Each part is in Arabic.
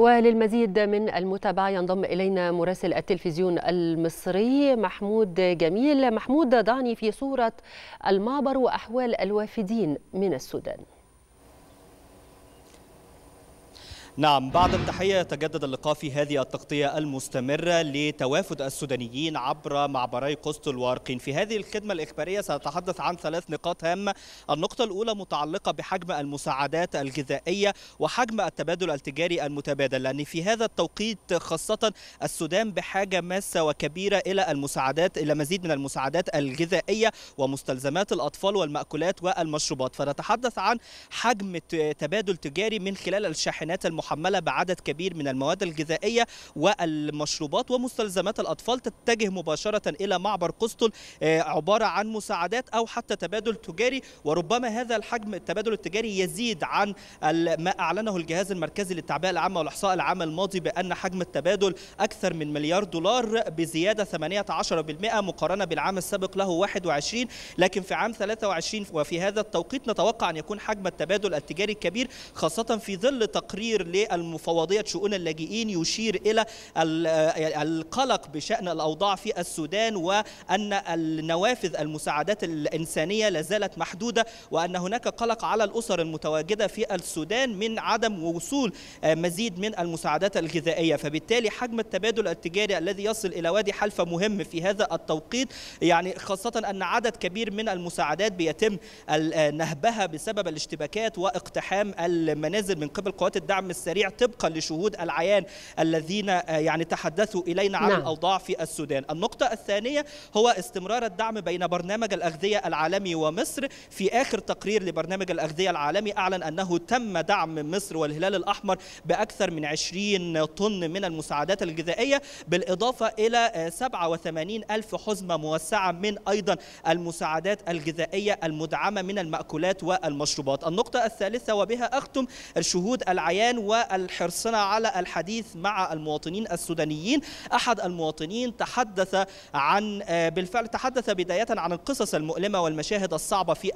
وللمزيد من المتابعة ينضم إلينا مراسل التلفزيون المصري محمود جميل محمود ضعني في صورة المعبر وأحوال الوافدين من السودان نعم بعد التحية يتجدد اللقاء في هذه التغطية المستمرة لتوافد السودانيين عبر معبري قسط الوارقين في هذه الخدمة الإخبارية سنتحدث عن ثلاث نقاط هامة النقطة الأولى متعلقة بحجم المساعدات الغذائية وحجم التبادل التجاري المتبادل لأن في هذا التوقيت خاصة السودان بحاجة ماسة وكبيرة إلى المساعدات إلى مزيد من المساعدات الغذائية ومستلزمات الأطفال والمأكولات والمشروبات فنتحدث عن حجم تبادل تجاري من خلال الشاحنات المحددة محملة بعدد كبير من المواد الغذائية والمشروبات ومستلزمات الأطفال تتجه مباشرة إلى معبر قسطل آه، عبارة عن مساعدات أو حتى تبادل تجاري وربما هذا الحجم التبادل التجاري يزيد عن ما أعلنه الجهاز المركزي للتعبئة العامة والإحصاء العام الماضي بأن حجم التبادل أكثر من مليار دولار بزيادة 18% مقارنة بالعام السابق له 21 لكن في عام 23 وفي هذا التوقيت نتوقع أن يكون حجم التبادل التجاري كبير خاصة في ظل تقرير للمفوضية شؤون اللاجئين يشير إلى آه، القلق بشأن الأوضاع في السودان وأن النوافذ المساعدات الإنسانية لازالت محدودة وأن هناك قلق على الأسر المتواجدة في السودان من عدم وصول آه، مزيد من المساعدات الغذائية فبالتالي حجم التبادل التجاري الذي يصل إلى وادي حلفة مهم في هذا التوقيت يعني خاصة أن عدد كبير من المساعدات بيتم آه، نهبها بسبب الاشتباكات واقتحام المنازل من قبل قوات الدعم السريع طبقا لشهود العيان الذين آه، يعني تحدثوا إلينا عن نعم. الأوضاع في السودان النقطة الثانية هو استمرار الدعم بين برنامج الأغذية العالمي ومصر في آخر تقرير لبرنامج الأغذية العالمي أعلن أنه تم دعم مصر والهلال الأحمر بأكثر من 20 طن من المساعدات الغذائية بالإضافة إلى 87 آه، ألف حزمة موسعة من أيضا المساعدات الغذائية المدعمة من المأكولات والمشروبات النقطة الثالثة وبها أختم الشهود العيان والحرصنا على الحديث مع المواطنين السودانيين أحد المواطنين تحدث عن آه، بالفعل تحدث بداية عن القصص المؤلمة والمشاهد الصعبة في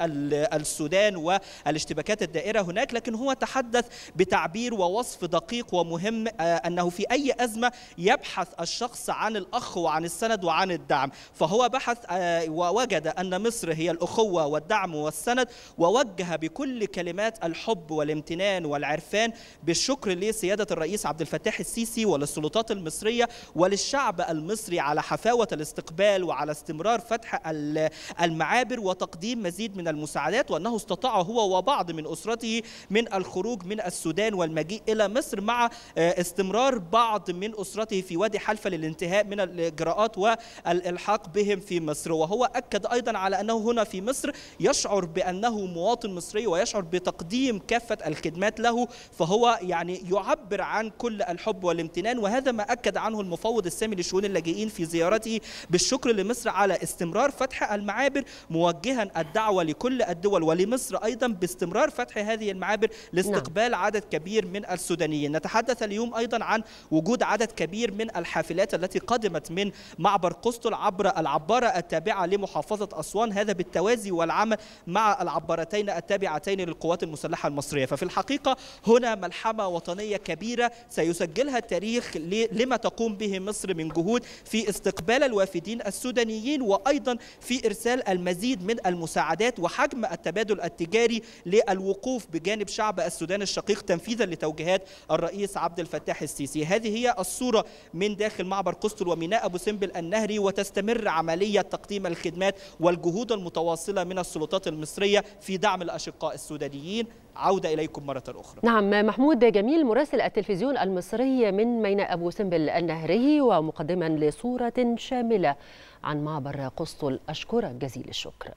السودان والاشتباكات الدائرة هناك لكن هو تحدث بتعبير ووصف دقيق ومهم آه، أنه في أي أزمة يبحث الشخص عن الأخ وعن السند وعن الدعم فهو بحث آه، ووجد أن مصر هي الأخوة والدعم والسند ووجه بكل كلمات الحب والامتنان والعرفان بش الشكر لسيادة الرئيس عبد الفتاح السيسي وللسلطات المصرية وللشعب المصري على حفاوة الاستقبال وعلى استمرار فتح المعابر وتقديم مزيد من المساعدات وأنه استطاع هو وبعض من أسرته من الخروج من السودان والمجيء إلى مصر مع آه، استمرار بعض من أسرته في وادي حلفة للانتهاء من الإجراءات والإلحاق بهم في مصر وهو أكد أيضا على أنه هنا في مصر يشعر بأنه مواطن مصري ويشعر بتقديم كافة الخدمات له فهو يعني يعني يعبر عن كل الحب والامتنان وهذا ما أكد عنه المفوض السامي لشؤون اللاجئين في زيارته بالشكر لمصر على استمرار فتح المعابر موجها الدعوة لكل الدول ولمصر أيضا باستمرار فتح هذه المعابر لاستقبال نعم. عدد كبير من السودانيين نتحدث اليوم أيضا عن وجود عدد كبير من الحافلات التي قدمت من معبر قسطل عبر العبارة التابعة لمحافظة أسوان هذا بالتوازي والعمل مع العبارتين التابعتين للقوات المسلحة المصرية ففي الحقيقة هنا ملحمة مهمة وطنية كبيرة سيسجلها التاريخ لما تقوم به مصر من جهود في استقبال الوافدين السودانيين وأيضا في إرسال المزيد من المساعدات وحجم التبادل التجاري للوقوف بجانب شعب السودان الشقيق تنفيذا لتوجيهات الرئيس عبد الفتاح السيسي هذه هي الصورة من داخل معبر قسطل وميناء أبو سمبل النهري وتستمر عملية تقديم الخدمات والجهود المتواصلة من السلطات المصرية في دعم الأشقاء السودانيين عودة إليكم مرة أخرى نعم محمود جميل مراسل التلفزيون المصري من ميناء أبو سمبل النهري ومقدما لصورة شاملة عن معبر قسطل أشكرك جزيل الشكر